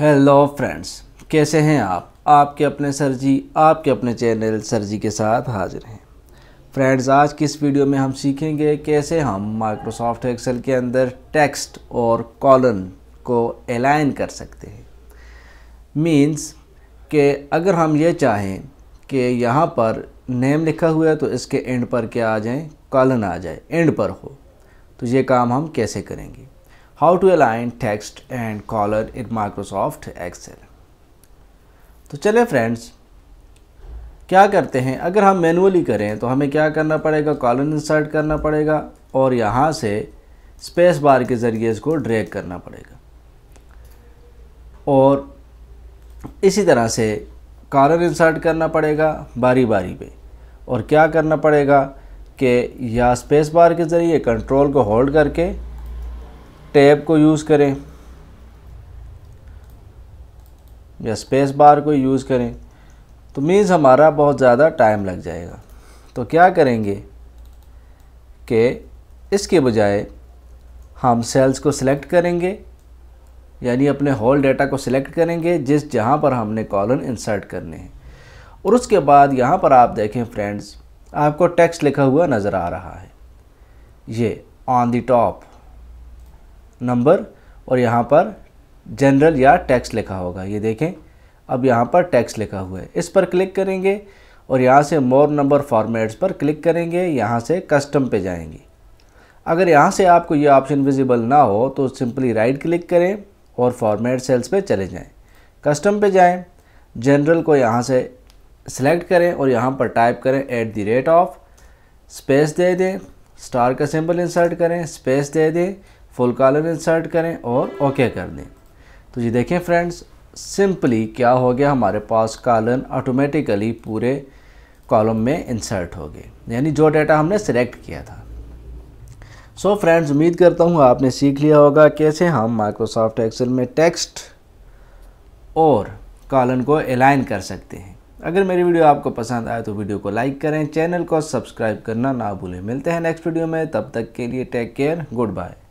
hello friends कैसे हैं आप आपके अपने सर जी आपके अपने चैनल सर जी के साथ हाजिर हैं फ्रेंड्स आज की इस वीडियो में हम सीखेंगे कैसे हम माइक्रोसॉफ्ट एक्सेल के अंदर टेक्स्ट और कॉलन को अलाइन कर सकते हैं मींस के अगर हम ये चाहें कि यहाँ पर नेम लिखा हुआ है तो इसके एंड पर क्या आ जाए कॉलन आ जाए एंड पर हो तो ये काम हम कैसे करेंगे how to align text and color in Microsoft Excel तो चले फ्रेंड्स क्या करते हैं अगर हम मैनुअली करें तो हमें क्या करना पड़ेगा कॉलन इंसर्ट करना पड़ेगा और यहाँ से स्पेस बार के ज़रिए इसको ड्रैग करना पड़ेगा और इसी तरह से कॉलन इंसर्ट करना पड़ेगा बारी बारी पे और क्या करना पड़ेगा कि या स्पेस बार के ज़रिए कंट्रोल को होल्ड करके टैब को यूज़ करें या स्पेस बार को यूज़ करें तो मीन्स हमारा बहुत ज़्यादा टाइम लग जाएगा तो क्या करेंगे कि इसके बजाय हम सेल्स को सिलेक्ट करेंगे यानी अपने होल डाटा को सिलेक्ट करेंगे जिस जहाँ पर हमने कॉलन इंसर्ट करने हैं और उसके बाद यहाँ पर आप देखें फ्रेंड्स आपको टेक्स्ट लिखा हुआ नज़र आ रहा है ये ऑन दी टॉप नंबर और यहाँ पर जनरल या टैक्स लिखा होगा ये देखें अब यहाँ पर टैक्स लिखा हुआ है इस पर क्लिक करेंगे और यहाँ से मोर नंबर फॉर्मेट्स पर क्लिक करेंगे यहाँ से कस्टम पे जाएंगे अगर यहाँ से आपको ये ऑप्शन विजिबल ना हो तो सिंपली राइट क्लिक करें और फॉर्मेट सेल्स पे चले जाएं कस्टम पे जाएं जनरल को यहाँ से सिलेक्ट करें और यहाँ पर टाइप करें at the rate of space दे दें स्टार का सिंबल इंसर्ट करें स्पेस दे दें फुल कॉलर इंसर्ट करें और ओके कर दें तो ये देखें फ्रेंड्स सिंपली क्या हो गया हमारे पास कॉलन ऑटोमेटिकली पूरे कॉलम में इंसर्ट हो गए यानी जो डाटा हमने सेलेक्ट किया था सो so फ्रेंड्स उम्मीद करता हूँ आपने सीख लिया होगा कैसे हम माइक्रोसॉफ्ट एक्सेल में टेक्स्ट और कॉलन को अलाइन कर सकते हैं अगर मेरी वीडियो आपको पसंद आए तो वीडियो को लाइक करें चैनल को सब्सक्राइब करना ना भूलें मिलते हैं नेक्स्ट वीडियो में तब तक के लिए टेक केयर गुड बाय